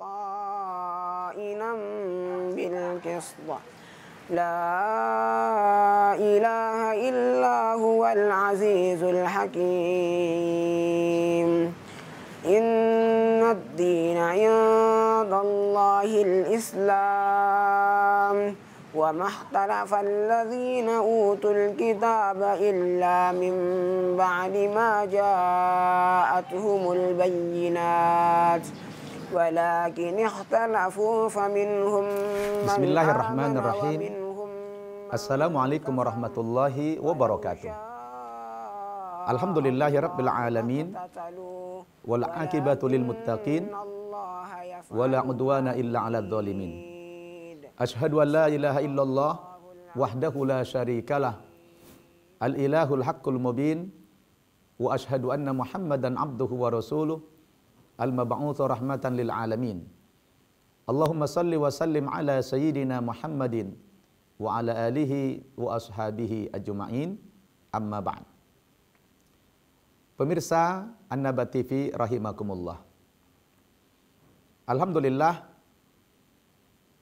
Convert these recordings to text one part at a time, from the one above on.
قائلا بالقسط لا إله إلا هو العزيز الحكيم إن الدين عند الله الإسلام وما اختلف الذين أوتوا الكتاب إلا من بعد ما جاءتهم البينات ولكن اختلفوا فمنهم من بسم الله الرحمن الرحيم السلام عليكم ورحمة الله وبركاته الحمد لله رب العالمين والعاقبة للمتقين ولا عدوان إلا على الظالمين أشهد أن لا إله إلا الله وحده لا شريك له الإله الحق المبين وأشهد أن محمدا عبده ورسوله al-mab'utsu rahmatan lil alamin. Allahumma salli wa sallim ala sayyidina Muhammadin wa ala alihi wa ashabihi ajma'in. Amma ba'd. Pemirsa an TV rahimakumullah. Alhamdulillah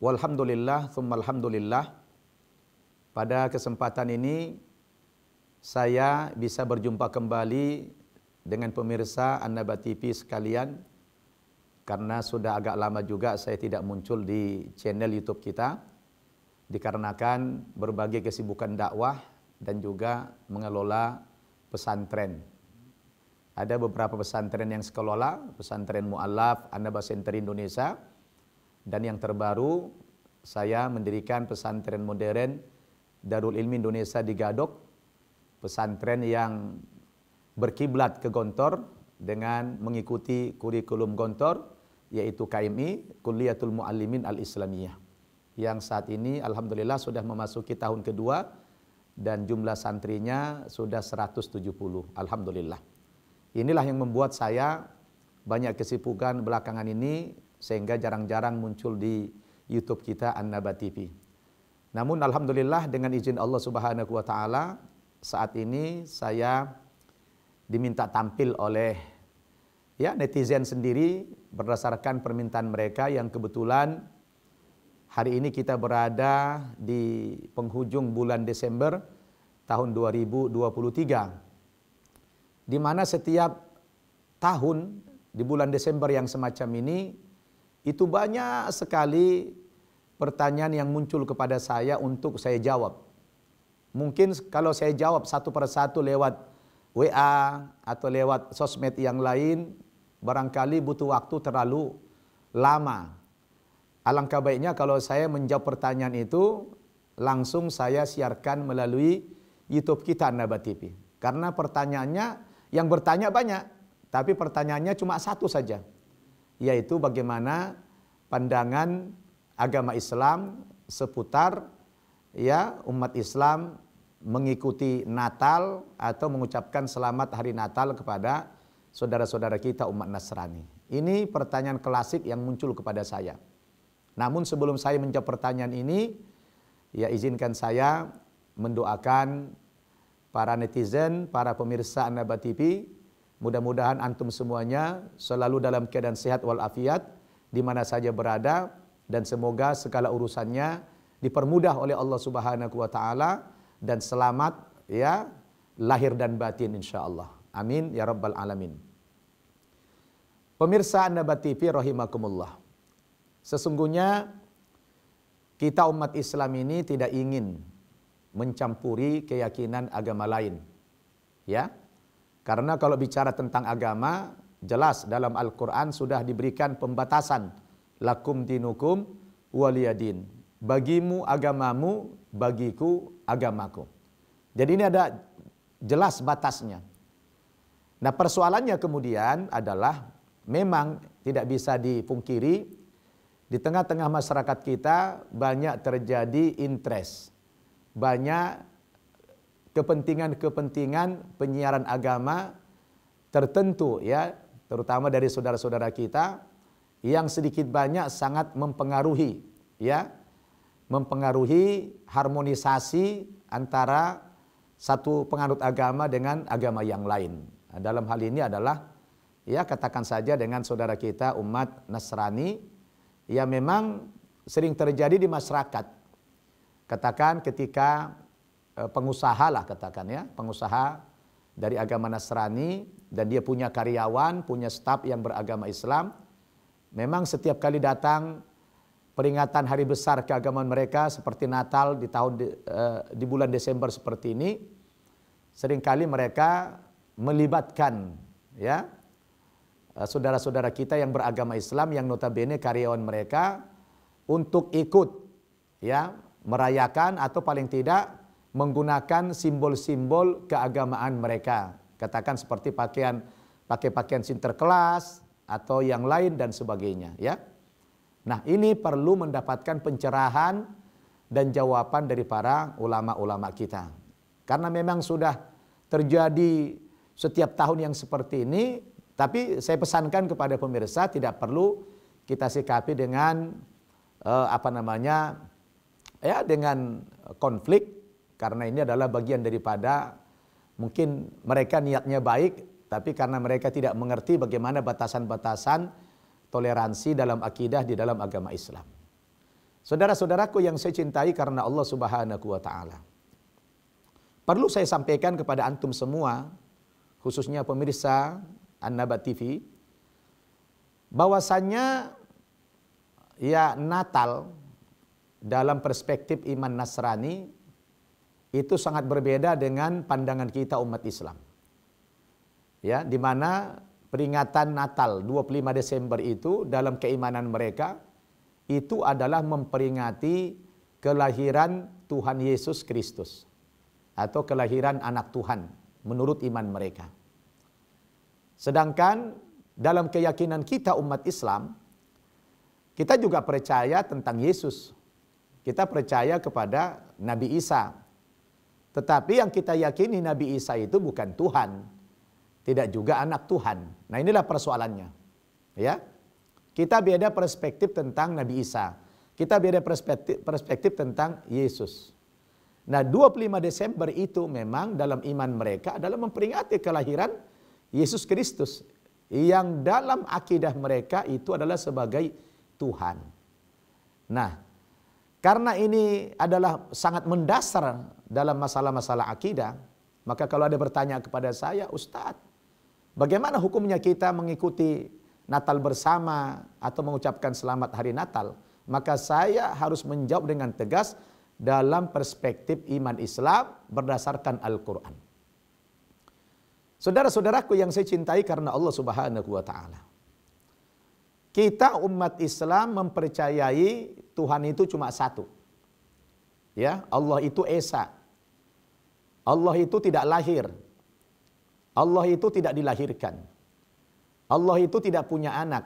walhamdulillah thumma alhamdulillah. Pada kesempatan ini saya bisa berjumpa kembali dengan pemirsa Annaba TV sekalian karena sudah agak lama juga saya tidak muncul di channel YouTube kita dikarenakan berbagai kesibukan dakwah dan juga mengelola pesantren. Ada beberapa pesantren yang sekelola, pesantren Mu'alaf, Annaba Center Indonesia, dan yang terbaru saya mendirikan pesantren modern Darul Ilmi Indonesia di Gadok, pesantren yang berkiblat ke Gontor dengan mengikuti kurikulum Gontor yaitu KMI Kuliatul Muallimin Al-Islamiyah yang saat ini alhamdulillah sudah memasuki tahun kedua dan jumlah santrinya sudah 170 alhamdulillah. Inilah yang membuat saya banyak kesibukan belakangan ini sehingga jarang-jarang muncul di YouTube kita an TV. Namun alhamdulillah dengan izin Allah Subhanahu wa taala saat ini saya diminta tampil oleh ya netizen sendiri berdasarkan permintaan mereka yang kebetulan hari ini kita berada di penghujung bulan Desember tahun 2023 di mana setiap tahun di bulan Desember yang semacam ini itu banyak sekali pertanyaan yang muncul kepada saya untuk saya jawab. Mungkin kalau saya jawab satu persatu lewat WA atau lewat sosmed yang lain barangkali butuh waktu terlalu lama. Alangkah baiknya kalau saya menjawab pertanyaan itu langsung saya siarkan melalui YouTube kita Naba TV. Karena pertanyaannya yang bertanya banyak, tapi pertanyaannya cuma satu saja, yaitu bagaimana pandangan agama Islam seputar ya umat Islam mengikuti Natal atau mengucapkan selamat hari Natal kepada saudara-saudara kita umat Nasrani? Ini pertanyaan klasik yang muncul kepada saya. Namun sebelum saya menjawab pertanyaan ini, ya izinkan saya mendoakan para netizen, para pemirsa Anaba TV, mudah-mudahan antum semuanya selalu dalam keadaan sehat walafiat di mana saja berada dan semoga segala urusannya dipermudah oleh Allah Subhanahu wa taala dan selamat ya lahir dan batin insya Allah. Amin ya rabbal alamin. Pemirsa Anda TV rahimakumullah. Sesungguhnya kita umat Islam ini tidak ingin mencampuri keyakinan agama lain. Ya. Karena kalau bicara tentang agama, jelas dalam Al-Qur'an sudah diberikan pembatasan lakum dinukum waliyadin. Bagimu agamamu, bagiku agamaku. Jadi ini ada jelas batasnya. Nah persoalannya kemudian adalah memang tidak bisa dipungkiri di tengah-tengah masyarakat kita banyak terjadi interest, banyak kepentingan-kepentingan penyiaran agama tertentu ya, terutama dari saudara-saudara kita yang sedikit banyak sangat mempengaruhi ya mempengaruhi harmonisasi antara satu penganut agama dengan agama yang lain. Nah, dalam hal ini adalah ya katakan saja dengan saudara kita umat Nasrani ya memang sering terjadi di masyarakat. Katakan ketika eh, pengusaha lah katakan ya, pengusaha dari agama Nasrani dan dia punya karyawan, punya staf yang beragama Islam. Memang setiap kali datang peringatan hari besar keagamaan mereka seperti Natal di tahun eh, di bulan Desember seperti ini seringkali mereka melibatkan ya eh, saudara-saudara kita yang beragama Islam yang notabene karyawan mereka untuk ikut ya merayakan atau paling tidak menggunakan simbol-simbol keagamaan mereka. Katakan seperti pakaian pakai pakaian sinterklas atau yang lain dan sebagainya ya. Nah ini perlu mendapatkan pencerahan dan jawaban dari para ulama-ulama kita. Karena memang sudah terjadi setiap tahun yang seperti ini, tapi saya pesankan kepada pemirsa tidak perlu kita sikapi dengan eh, apa namanya ya dengan konflik karena ini adalah bagian daripada mungkin mereka niatnya baik tapi karena mereka tidak mengerti bagaimana batasan-batasan toleransi dalam akidah di dalam agama Islam. Saudara-saudaraku yang saya cintai karena Allah Subhanahu wa taala. Perlu saya sampaikan kepada antum semua, khususnya pemirsa An-Nabat TV, bahwasanya ya Natal dalam perspektif iman Nasrani itu sangat berbeda dengan pandangan kita umat Islam. Ya, di mana peringatan Natal 25 Desember itu dalam keimanan mereka itu adalah memperingati kelahiran Tuhan Yesus Kristus atau kelahiran anak Tuhan menurut iman mereka. Sedangkan dalam keyakinan kita umat Islam kita juga percaya tentang Yesus. Kita percaya kepada Nabi Isa. Tetapi yang kita yakini Nabi Isa itu bukan Tuhan tidak juga anak Tuhan. Nah, inilah persoalannya. Ya. Kita beda perspektif tentang Nabi Isa. Kita beda perspektif, perspektif tentang Yesus. Nah, 25 Desember itu memang dalam iman mereka adalah memperingati kelahiran Yesus Kristus yang dalam akidah mereka itu adalah sebagai Tuhan. Nah, karena ini adalah sangat mendasar dalam masalah-masalah akidah, maka kalau ada bertanya kepada saya, Ustadz, Bagaimana hukumnya kita mengikuti Natal bersama atau mengucapkan selamat hari Natal? Maka saya harus menjawab dengan tegas dalam perspektif iman Islam berdasarkan Al-Quran. Saudara-saudaraku yang saya cintai karena Allah subhanahu wa ta'ala. Kita umat Islam mempercayai Tuhan itu cuma satu. Ya, Allah itu Esa. Allah itu tidak lahir, Allah itu tidak dilahirkan. Allah itu tidak punya anak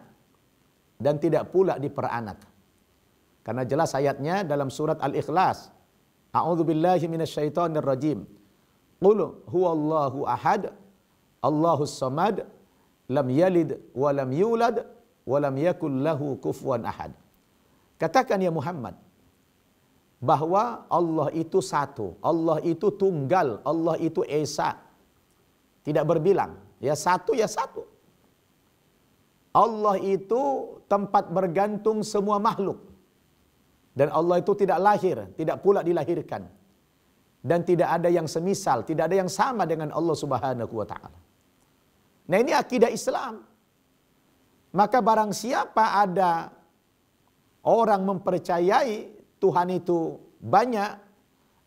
dan tidak pula diperanak. Karena jelas ayatnya dalam surat Al-Ikhlas. A'udzu billahi minasyaitonir rajim. Qul huwallahu ahad, Allahus samad, lam yalid wa lam yulad wa lam yakul lahu kufuwan ahad. Katakan ya Muhammad bahwa Allah itu satu, Allah itu tunggal, Allah itu esa. Tidak berbilang. Ya satu ya satu. Allah itu tempat bergantung semua makhluk. Dan Allah itu tidak lahir, tidak pula dilahirkan. Dan tidak ada yang semisal, tidak ada yang sama dengan Allah Subhanahu wa taala. Nah, ini akidah Islam. Maka barang siapa ada orang mempercayai Tuhan itu banyak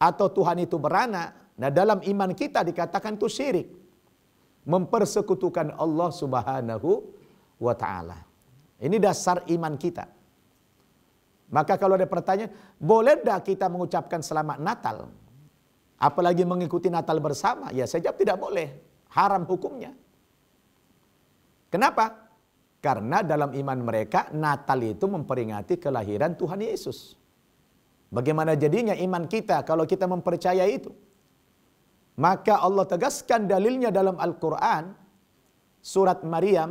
atau Tuhan itu beranak, nah dalam iman kita dikatakan itu syirik mempersekutukan Allah Subhanahu wa taala. Ini dasar iman kita. Maka kalau ada pertanyaan, boleh tidak kita mengucapkan selamat Natal? Apalagi mengikuti Natal bersama? Ya saya jawab tidak boleh. Haram hukumnya. Kenapa? Karena dalam iman mereka Natal itu memperingati kelahiran Tuhan Yesus. Bagaimana jadinya iman kita kalau kita mempercayai itu? Maka Allah tegaskan dalilnya dalam Al-Quran Surat Maryam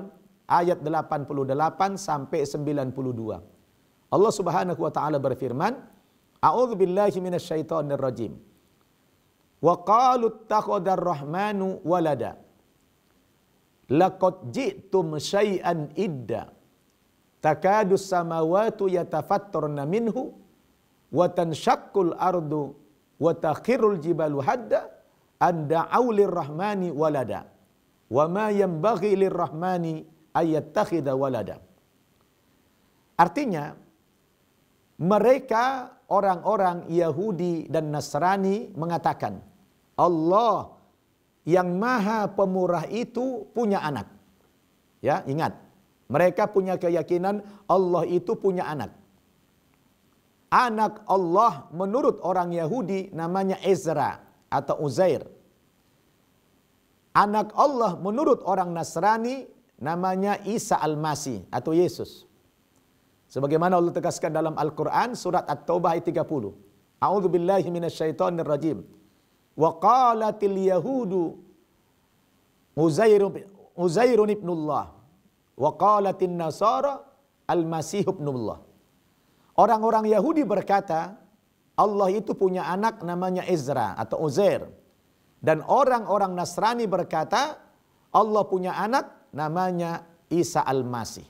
ayat 88 sampai 92 Allah subhanahu wa ta'ala berfirman A'udhu billahi minasyaitonir rajim Wa qalu takhadar rahmanu walada Laqad ji'tum syai'an idda Takadus samawatu yatafattorna minhu Wa tanshakkul ardu watakhirul jibalu hadda anda aulir rahmani walada wa ma yambaghi lirrahmani ayyattakhidha walada Artinya mereka orang-orang Yahudi dan Nasrani mengatakan Allah yang maha pemurah itu punya anak. Ya, ingat. Mereka punya keyakinan Allah itu punya anak. Anak Allah menurut orang Yahudi namanya Ezra atau Uzair. Anak Allah menurut orang Nasrani namanya Isa Al-Masih atau Yesus. Sebagaimana Allah tegaskan dalam Al-Quran surat At-Taubah ayat 30. A'udhu billahi minasyaitonir rajim. Wa qalatil yahudu uzairun Uzair Allah wa qalatil nasara al-masih ibnullah. Allah. Orang-orang Yahudi berkata, Allah itu punya anak namanya Ezra atau Uzair. Dan orang-orang Nasrani berkata, Allah punya anak namanya Isa Al-Masih.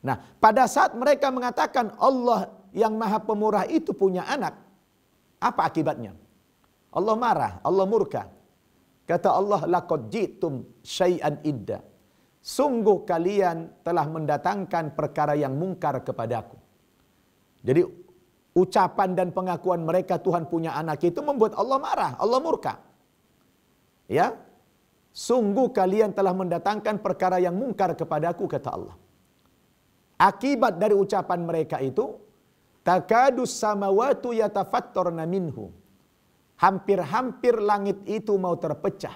Nah, pada saat mereka mengatakan Allah yang maha pemurah itu punya anak, apa akibatnya? Allah marah, Allah murka. Kata Allah, laqad jitum syai'an idda. Sungguh kalian telah mendatangkan perkara yang mungkar kepadaku. Jadi ucapan dan pengakuan mereka Tuhan punya anak itu membuat Allah marah, Allah murka. Ya. Sungguh kalian telah mendatangkan perkara yang mungkar kepadaku kata Allah. Akibat dari ucapan mereka itu takadus samawatu yatafattarna minhu. Hampir-hampir langit itu mau terpecah.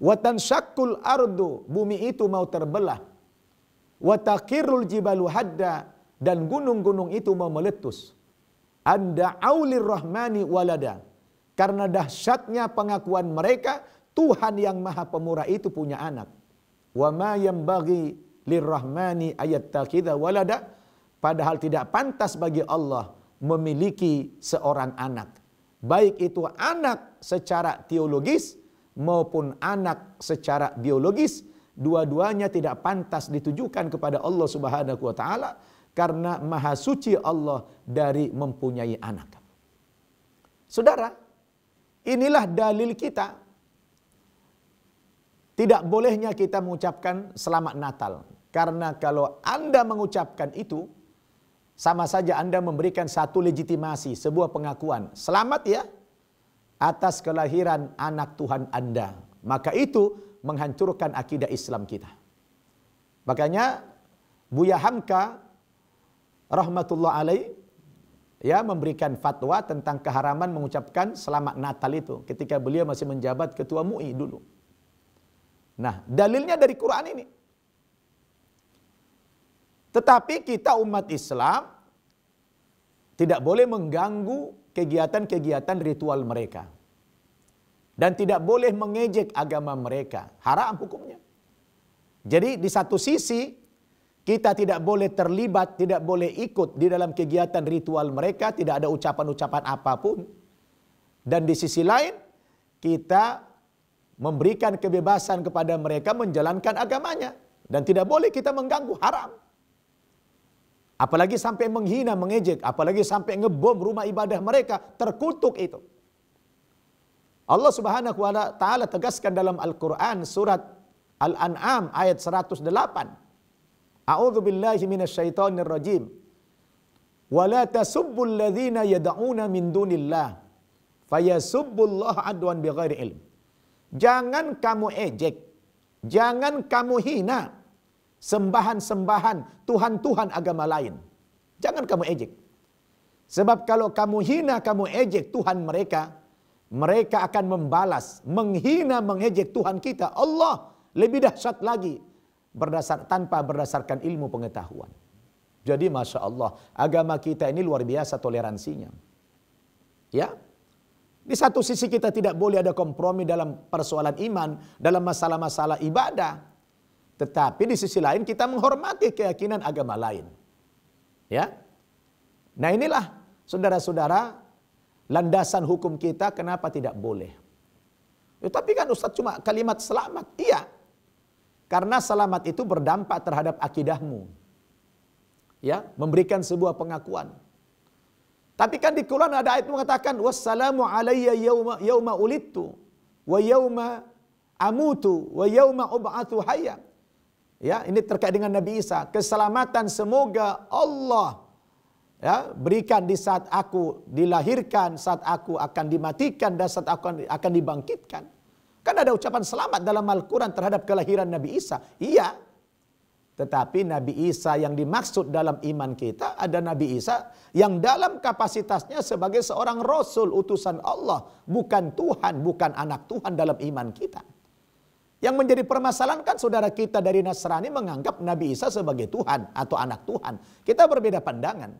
Watan syakul ardu, bumi itu mau terbelah. Watakirul jibalu hadda, dan gunung-gunung itu mau meletus. Anda aulir rahmani walada. Karena dahsyatnya pengakuan mereka, Tuhan yang maha pemurah itu punya anak. Wa ma yambagi lirrahmani ayat takhidha walada. Padahal tidak pantas bagi Allah memiliki seorang anak. Baik itu anak secara teologis maupun anak secara biologis. Dua-duanya tidak pantas ditujukan kepada Allah subhanahu wa ta'ala karena maha suci Allah dari mempunyai anak. Saudara, inilah dalil kita. Tidak bolehnya kita mengucapkan selamat Natal. Karena kalau Anda mengucapkan itu, sama saja Anda memberikan satu legitimasi, sebuah pengakuan. Selamat ya atas kelahiran anak Tuhan Anda. Maka itu menghancurkan akidah Islam kita. Makanya Buya Hamka rahmatullah alaih ya memberikan fatwa tentang keharaman mengucapkan selamat Natal itu ketika beliau masih menjabat ketua MUI dulu. Nah, dalilnya dari Quran ini. Tetapi kita umat Islam tidak boleh mengganggu kegiatan-kegiatan ritual mereka. Dan tidak boleh mengejek agama mereka. Haram hukumnya. Jadi di satu sisi kita tidak boleh terlibat, tidak boleh ikut di dalam kegiatan ritual mereka, tidak ada ucapan-ucapan apapun. Dan di sisi lain, kita memberikan kebebasan kepada mereka menjalankan agamanya. Dan tidak boleh kita mengganggu, haram. Apalagi sampai menghina, mengejek, apalagi sampai ngebom rumah ibadah mereka, terkutuk itu. Allah Subhanahu wa taala tegaskan dalam Al-Qur'an surat Al-An'am ayat 108 A'udzu billahi minasyaitonir rajim. Wa la tasubbul ladzina yad'una min dunillah fayasubbullah adwan bighairi ilm. Jangan kamu ejek, jangan kamu hina sembahan-sembahan tuhan-tuhan agama lain. Jangan kamu ejek. Sebab kalau kamu hina, kamu ejek Tuhan mereka, mereka akan membalas, menghina, mengejek Tuhan kita. Allah lebih dahsyat lagi berdasar tanpa berdasarkan ilmu pengetahuan. Jadi masya Allah agama kita ini luar biasa toleransinya. Ya, di satu sisi kita tidak boleh ada kompromi dalam persoalan iman, dalam masalah-masalah ibadah. Tetapi di sisi lain kita menghormati keyakinan agama lain. Ya. Nah inilah saudara-saudara landasan hukum kita kenapa tidak boleh. Ya, tapi kan Ustaz cuma kalimat selamat. Iya, karena salamat itu berdampak terhadap akidahmu. Ya, memberikan sebuah pengakuan. Tapi kan di Quran ada ayat mengatakan wassalamu alayya yauma yauma ulidtu wa yauma amutu wa yauma ub'atsu hayya. Ya, ini terkait dengan Nabi Isa. Keselamatan semoga Allah ya, berikan di saat aku dilahirkan, saat aku akan dimatikan dan saat aku akan dibangkitkan. Kan ada ucapan selamat dalam Al-Quran terhadap kelahiran Nabi Isa. Iya. Tetapi Nabi Isa yang dimaksud dalam iman kita ada Nabi Isa yang dalam kapasitasnya sebagai seorang Rasul utusan Allah. Bukan Tuhan, bukan anak Tuhan dalam iman kita. Yang menjadi permasalahan kan saudara kita dari Nasrani menganggap Nabi Isa sebagai Tuhan atau anak Tuhan. Kita berbeda pandangan.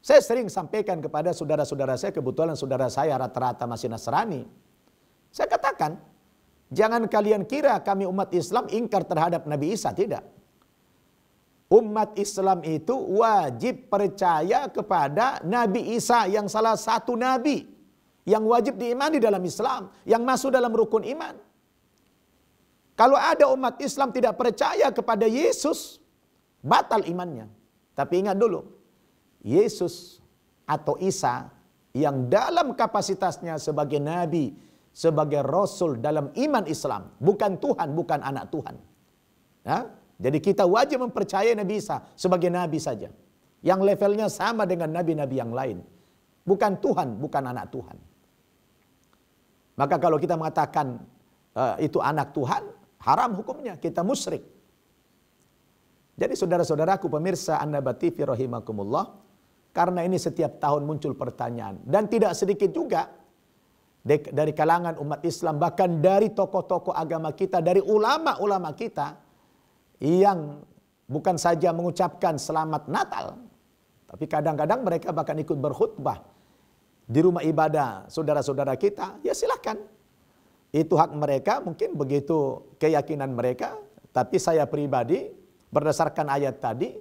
Saya sering sampaikan kepada saudara-saudara saya, kebetulan saudara saya rata-rata masih Nasrani. Saya katakan, jangan kalian kira kami umat Islam ingkar terhadap Nabi Isa, tidak. Umat Islam itu wajib percaya kepada Nabi Isa yang salah satu nabi yang wajib diimani dalam Islam, yang masuk dalam rukun iman. Kalau ada umat Islam tidak percaya kepada Yesus, batal imannya. Tapi ingat dulu, Yesus atau Isa yang dalam kapasitasnya sebagai nabi sebagai rasul dalam iman Islam, bukan Tuhan, bukan anak Tuhan. Ya? Jadi kita wajib mempercayai Nabi Isa sebagai nabi saja. Yang levelnya sama dengan nabi-nabi yang lain. Bukan Tuhan, bukan anak Tuhan. Maka kalau kita mengatakan uh, itu anak Tuhan, haram hukumnya, kita musyrik. Jadi saudara-saudaraku pemirsa anda nabatifi rahimakumullah, karena ini setiap tahun muncul pertanyaan dan tidak sedikit juga dari kalangan umat Islam bahkan dari tokoh-tokoh agama kita dari ulama-ulama kita yang bukan saja mengucapkan selamat Natal tapi kadang-kadang mereka bahkan ikut berkhutbah di rumah ibadah saudara-saudara kita ya silahkan itu hak mereka mungkin begitu keyakinan mereka tapi saya pribadi berdasarkan ayat tadi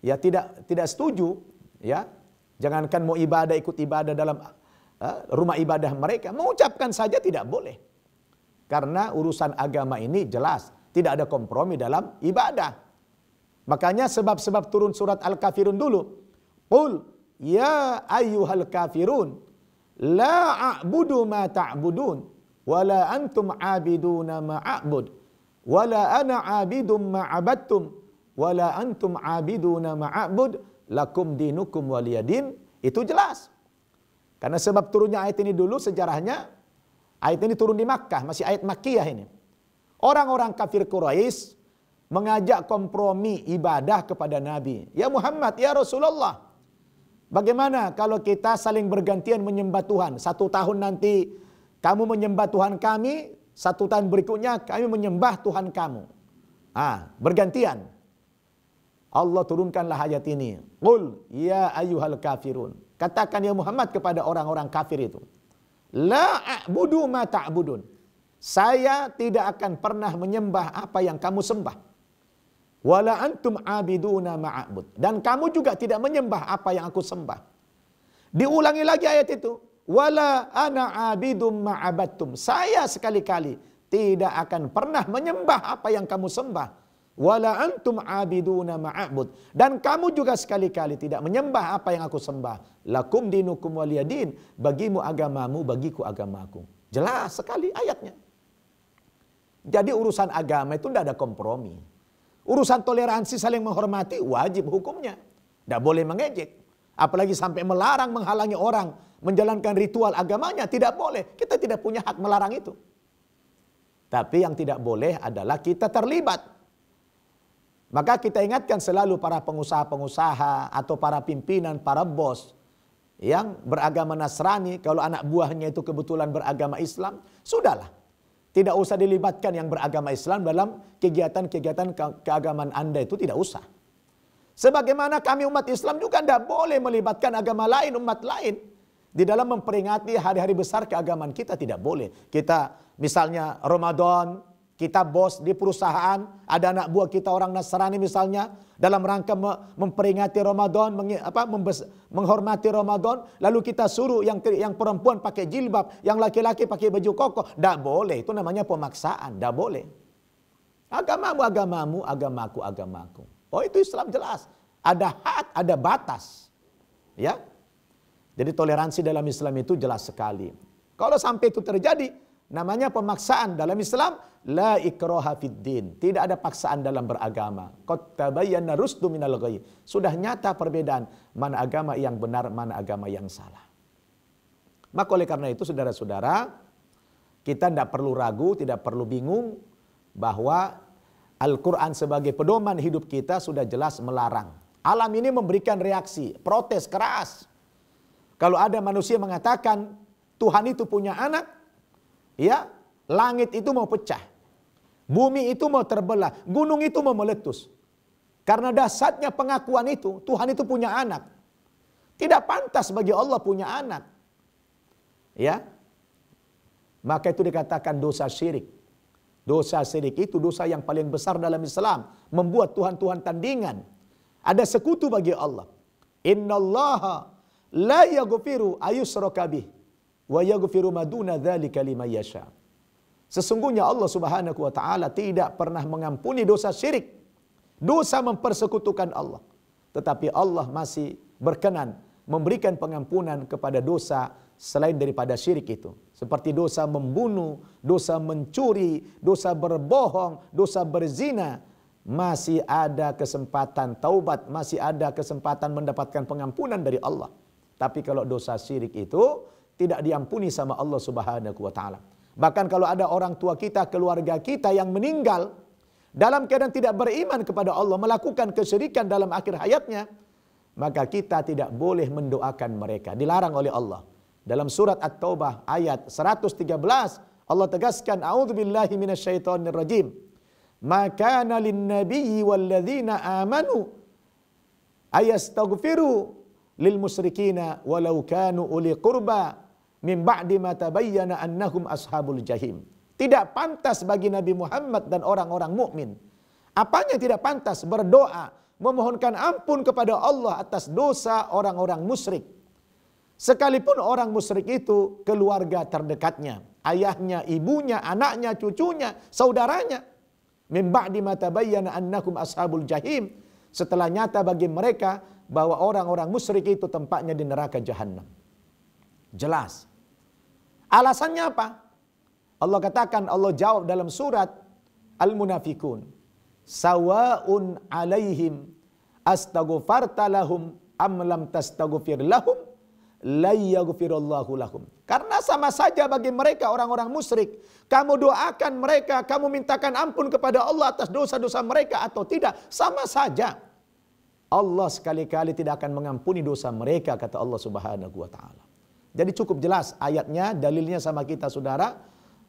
ya tidak tidak setuju ya jangankan mau ibadah ikut ibadah dalam Ah, rumah ibadah mereka. Mengucapkan saja tidak boleh. Karena urusan agama ini jelas tidak ada kompromi dalam ibadah. Makanya sebab-sebab turun surat Al-Kafirun dulu. Qul ya ayyuhal kafirun la a'budu ma ta'budun wala antum 'abiduna ma a'bud wala ana 'abidum ma 'abattum wala antum 'abiduna ma a'bud lakum dinukum waliyadin itu jelas karena sebab turunnya ayat ini dulu sejarahnya ayat ini turun di Makkah, masih ayat Makkiyah ini. Orang-orang kafir Quraisy mengajak kompromi ibadah kepada Nabi. Ya Muhammad, ya Rasulullah. Bagaimana kalau kita saling bergantian menyembah Tuhan? Satu tahun nanti kamu menyembah Tuhan kami, satu tahun berikutnya kami menyembah Tuhan kamu. Ah, bergantian. Allah turunkanlah ayat ini. Qul ya ayyuhal kafirun. Katakan ya Muhammad kepada orang-orang kafir itu. La a'budu ma ta'budun. Saya tidak akan pernah menyembah apa yang kamu sembah. Wala antum abiduna ma'abud. Dan kamu juga tidak menyembah apa yang aku sembah. Diulangi lagi ayat itu. Wala ana abidum ma'abattum. Saya sekali-kali tidak akan pernah menyembah apa yang kamu sembah wala antum abiduna ma'abud dan kamu juga sekali-kali tidak menyembah apa yang aku sembah lakum dinukum waliyadin bagimu agamamu bagiku agamaku jelas sekali ayatnya jadi urusan agama itu tidak ada kompromi urusan toleransi saling menghormati wajib hukumnya tidak boleh mengejek apalagi sampai melarang menghalangi orang menjalankan ritual agamanya tidak boleh kita tidak punya hak melarang itu tapi yang tidak boleh adalah kita terlibat maka kita ingatkan selalu para pengusaha-pengusaha atau para pimpinan, para bos yang beragama Nasrani, kalau anak buahnya itu kebetulan beragama Islam, sudahlah. Tidak usah dilibatkan yang beragama Islam dalam kegiatan-kegiatan ke keagamaan Anda itu tidak usah. Sebagaimana kami umat Islam juga tidak boleh melibatkan agama lain, umat lain. Di dalam memperingati hari-hari besar keagamaan kita tidak boleh. Kita misalnya Ramadan, kita bos di perusahaan, ada anak buah kita orang Nasrani misalnya, dalam rangka memperingati Ramadan, apa, menghormati Ramadan, lalu kita suruh yang yang perempuan pakai jilbab, yang laki-laki pakai baju koko Tidak boleh, itu namanya pemaksaan, tidak boleh. Agamamu, agamamu, agamaku, agamaku. Oh itu Islam jelas. Ada hak, ada batas. Ya, jadi toleransi dalam Islam itu jelas sekali. Kalau sampai itu terjadi, Namanya pemaksaan dalam Islam la ikraha fiddin. Tidak ada paksaan dalam beragama. Qad tabayyana rusdu minal ghayy. Sudah nyata perbedaan mana agama yang benar, mana agama yang salah. Maka oleh karena itu saudara-saudara, kita tidak perlu ragu, tidak perlu bingung bahwa Al-Quran sebagai pedoman hidup kita sudah jelas melarang. Alam ini memberikan reaksi, protes keras. Kalau ada manusia mengatakan Tuhan itu punya anak, Ya, langit itu mau pecah. Bumi itu mau terbelah, gunung itu mau meletus. Karena dasarnya pengakuan itu, Tuhan itu punya anak. Tidak pantas bagi Allah punya anak. Ya. Maka itu dikatakan dosa syirik. Dosa syirik itu dosa yang paling besar dalam Islam. Membuat Tuhan-Tuhan tandingan. Ada sekutu bagi Allah. Inna Allah la yaghfiru ayusrokabih wa yaghfiru maduna dzalika liman yasha. Sesungguhnya Allah Subhanahu wa taala tidak pernah mengampuni dosa syirik. Dosa mempersekutukan Allah. Tetapi Allah masih berkenan memberikan pengampunan kepada dosa selain daripada syirik itu. Seperti dosa membunuh, dosa mencuri, dosa berbohong, dosa berzina. Masih ada kesempatan taubat, masih ada kesempatan mendapatkan pengampunan dari Allah. Tapi kalau dosa syirik itu tidak diampuni sama Allah Subhanahu wa taala. Bahkan kalau ada orang tua kita, keluarga kita yang meninggal dalam keadaan tidak beriman kepada Allah, melakukan kesyirikan dalam akhir hayatnya, maka kita tidak boleh mendoakan mereka. Dilarang oleh Allah. Dalam surat At-Taubah ayat 113 Allah tegaskan a'udzubillahi minasyaitonir rajim. Maka nalin nabiyyi walladzina amanu ayastaghfiru lil musyrikina walau kanu uli qurba min ba'di ma tabayyana annahum ashabul jahim. Tidak pantas bagi Nabi Muhammad dan orang-orang mukmin. Apanya tidak pantas berdoa memohonkan ampun kepada Allah atas dosa orang-orang musyrik. Sekalipun orang musyrik itu keluarga terdekatnya, ayahnya, ibunya, anaknya, cucunya, saudaranya. Min ba'di ma tabayyana annakum ashabul jahim. Setelah nyata bagi mereka bahwa orang-orang musyrik itu tempatnya di neraka jahanam. Jelas. Alasannya apa? Allah katakan, Allah jawab dalam surat Al-Munafikun. Sawa'un alaihim astagufarta lahum Amlam tastagufir lahum layyagufirullahu lahum. Karena sama saja bagi mereka orang-orang musyrik. Kamu doakan mereka, kamu mintakan ampun kepada Allah atas dosa-dosa mereka atau tidak. Sama saja. Allah sekali-kali tidak akan mengampuni dosa mereka kata Allah subhanahu wa ta'ala. Jadi cukup jelas ayatnya, dalilnya sama kita saudara.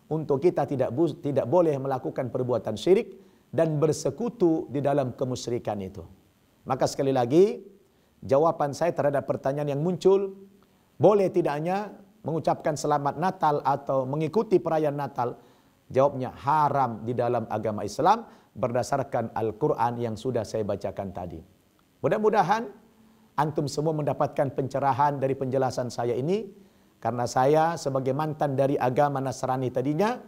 Untuk kita tidak bu tidak boleh melakukan perbuatan syirik dan bersekutu di dalam kemusyrikan itu. Maka sekali lagi, jawaban saya terhadap pertanyaan yang muncul, boleh tidaknya mengucapkan selamat Natal atau mengikuti perayaan Natal? Jawabnya haram di dalam agama Islam berdasarkan Al-Quran yang sudah saya bacakan tadi. Mudah-mudahan antum semua mendapatkan pencerahan dari penjelasan saya ini karena saya sebagai mantan dari agama Nasrani tadinya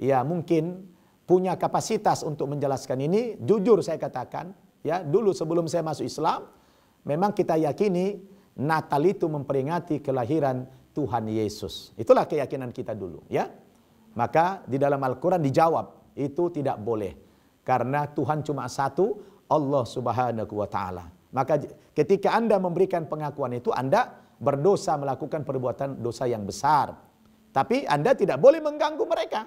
ya mungkin punya kapasitas untuk menjelaskan ini jujur saya katakan ya dulu sebelum saya masuk Islam memang kita yakini Natal itu memperingati kelahiran Tuhan Yesus. Itulah keyakinan kita dulu, ya. Maka di dalam Al-Qur'an dijawab, itu tidak boleh. Karena Tuhan cuma satu, Allah Subhanahu wa taala. Maka ketika Anda memberikan pengakuan itu Anda berdosa melakukan perbuatan dosa yang besar. Tapi Anda tidak boleh mengganggu mereka.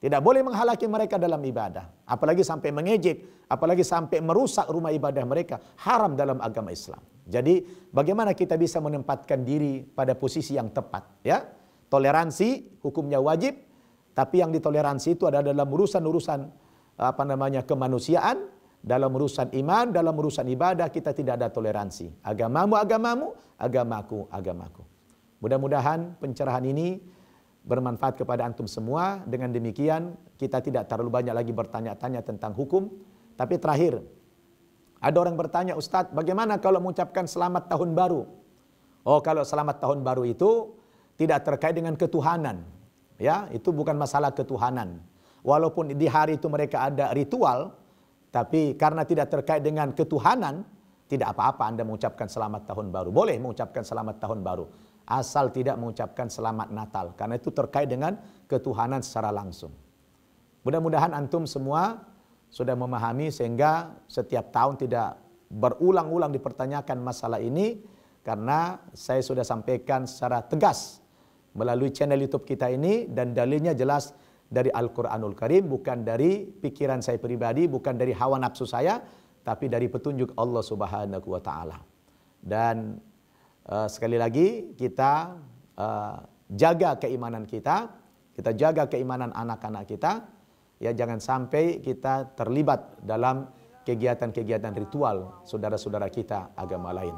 Tidak boleh menghalaki mereka dalam ibadah. Apalagi sampai mengejek. Apalagi sampai merusak rumah ibadah mereka. Haram dalam agama Islam. Jadi bagaimana kita bisa menempatkan diri pada posisi yang tepat. ya Toleransi hukumnya wajib. Tapi yang ditoleransi itu ada dalam urusan-urusan apa namanya kemanusiaan dalam urusan iman, dalam urusan ibadah kita tidak ada toleransi. Agamamu, agamamu, agamaku, agamaku. Mudah-mudahan pencerahan ini bermanfaat kepada antum semua. Dengan demikian kita tidak terlalu banyak lagi bertanya-tanya tentang hukum. Tapi terakhir, ada orang bertanya, Ustadz bagaimana kalau mengucapkan selamat tahun baru? Oh kalau selamat tahun baru itu tidak terkait dengan ketuhanan. Ya, itu bukan masalah ketuhanan. Walaupun di hari itu mereka ada ritual, tapi karena tidak terkait dengan ketuhanan, tidak apa-apa Anda mengucapkan selamat tahun baru. Boleh mengucapkan selamat tahun baru. Asal tidak mengucapkan selamat Natal. Karena itu terkait dengan ketuhanan secara langsung. Mudah-mudahan antum semua sudah memahami sehingga setiap tahun tidak berulang-ulang dipertanyakan masalah ini karena saya sudah sampaikan secara tegas melalui channel YouTube kita ini dan dalilnya jelas dari Al-Quranul Karim, bukan dari pikiran saya pribadi, bukan dari hawa nafsu saya, tapi dari petunjuk Allah Subhanahu wa Ta'ala. Dan uh, sekali lagi, kita uh, jaga keimanan kita, kita jaga keimanan anak-anak kita, ya jangan sampai kita terlibat dalam kegiatan-kegiatan ritual saudara-saudara kita agama lain.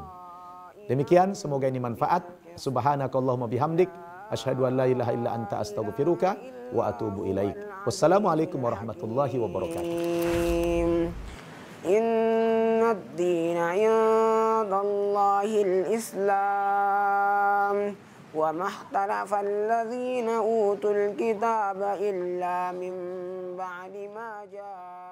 Demikian, semoga ini manfaat. Subhanakallahumma bihamdik. أشهد أن لا إله إلا أنت أستغفرك وأتوب إليك والسلام عليكم ورحمة الله وبركاته إن الدين عند الله الإسلام وما اختلف الذين أوتوا الكتاب إلا من بعد ما جاءوا